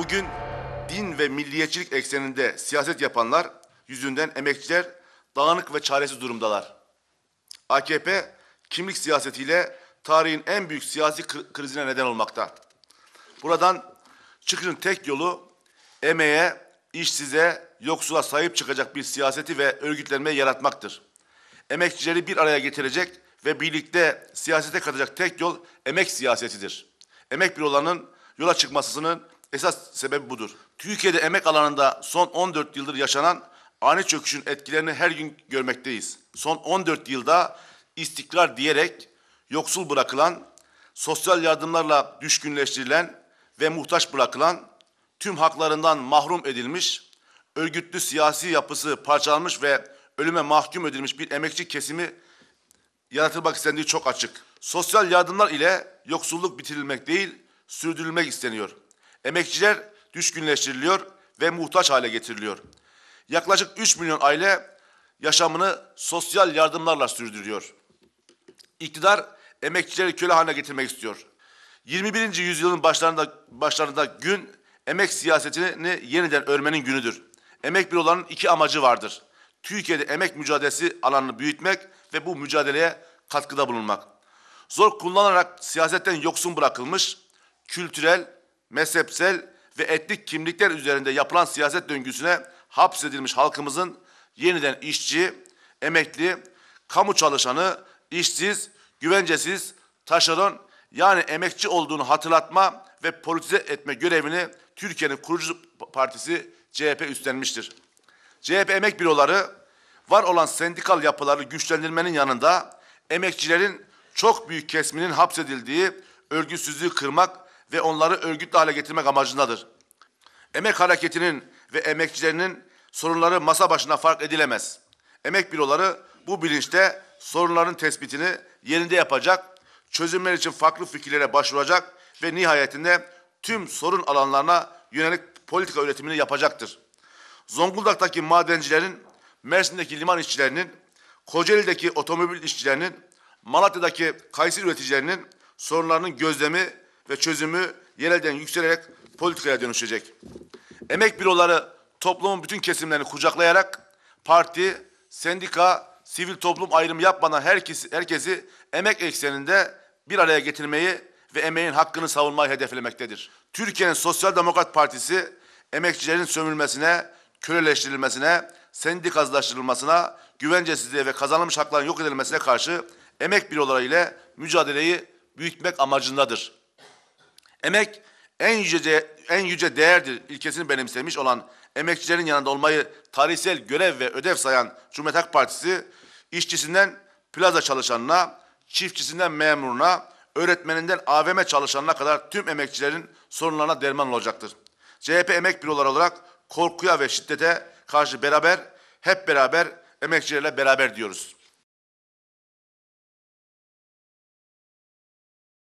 Bugün din ve milliyetçilik ekseninde siyaset yapanlar yüzünden emekçiler dağınık ve çaresiz durumdalar. AKP kimlik siyasetiyle tarihin en büyük siyasi krizine neden olmakta. Buradan çıkışın tek yolu emeğe, işsize, yoksula sahip çıkacak bir siyaseti ve örgütlenmeyi yaratmaktır. Emekçileri bir araya getirecek ve birlikte siyasete katacak tek yol emek siyasetidir. Emek bir olanın yola çıkmasının Esas sebep budur. Türkiye'de emek alanında son 14 yıldır yaşanan ani çöküşün etkilerini her gün görmekteyiz. Son 14 yılda istikrar diyerek yoksul bırakılan, sosyal yardımlarla düşkünleştirilen ve muhtaç bırakılan, tüm haklarından mahrum edilmiş, örgütlü siyasi yapısı parçalanmış ve ölüme mahkum edilmiş bir emekçi kesimi yaratılmak istendiği çok açık. Sosyal yardımlar ile yoksulluk bitirilmek değil, sürdürülmek isteniyor. Emekçiler düşkünleştiriliyor ve muhtaç hale getiriliyor. Yaklaşık 3 milyon aile yaşamını sosyal yardımlarla sürdürüyor. İktidar emekçileri köle haline getirmek istiyor. 21. yüzyılın başlarında, başlarında gün emek siyasetini yeniden örmenin günüdür. Emek bürolarının iki amacı vardır. Türkiye'de emek mücadelesi alanını büyütmek ve bu mücadeleye katkıda bulunmak. Zor kullanarak siyasetten yoksun bırakılmış, kültürel, mezhepsel ve etnik kimlikler üzerinde yapılan siyaset döngüsüne hapsedilmiş halkımızın yeniden işçi, emekli, kamu çalışanı, işsiz, güvencesiz, taşeron yani emekçi olduğunu hatırlatma ve politize etme görevini Türkiye'nin kurucu partisi CHP üstlenmiştir. CHP emek büroları var olan sendikal yapıları güçlendirmenin yanında emekçilerin çok büyük kesminin hapsedildiği örgütsüzlüğü kırmak ve onları örgütlü hale getirmek amacındadır. Emek hareketinin ve emekçilerinin sorunları masa başına fark edilemez. Emek büroları bu bilinçte sorunların tespitini yerinde yapacak, çözümler için farklı fikirlere başvuracak ve nihayetinde tüm sorun alanlarına yönelik politika üretimini yapacaktır. Zonguldak'taki madencilerin, Mersin'deki liman işçilerinin, Kocaeli'deki otomobil işçilerinin, Malatya'daki kayısı üreticilerinin sorunlarının gözlemi ve çözümü yerelden yükselerek politikaya dönüşecek. Emek büroları toplumun bütün kesimlerini kucaklayarak parti, sendika, sivil toplum ayrımı yapmadan herkesi, herkesi emek ekseninde bir araya getirmeyi ve emeğin hakkını savunmayı hedeflemektedir. Türkiye'nin Sosyal Demokrat Partisi emekçilerin sömürmesine, köleleştirilmesine, sendikazlaştırılmasına, güvencesizliğe ve kazanılmış hakların yok edilmesine karşı emek büroları ile mücadeleyi büyütmek amacındadır. Emek en yüce, en yüce değerdir ilkesini benimsemiş olan emekçilerin yanında olmayı tarihsel görev ve ödev sayan Cumhuriyet Halk Partisi işçisinden plaza çalışanına, çiftçisinden memuruna, öğretmeninden AVM çalışanına kadar tüm emekçilerin sorunlarına derman olacaktır. CHP emek büroları olarak korkuya ve şiddete karşı beraber, hep beraber emekçilerle beraber diyoruz.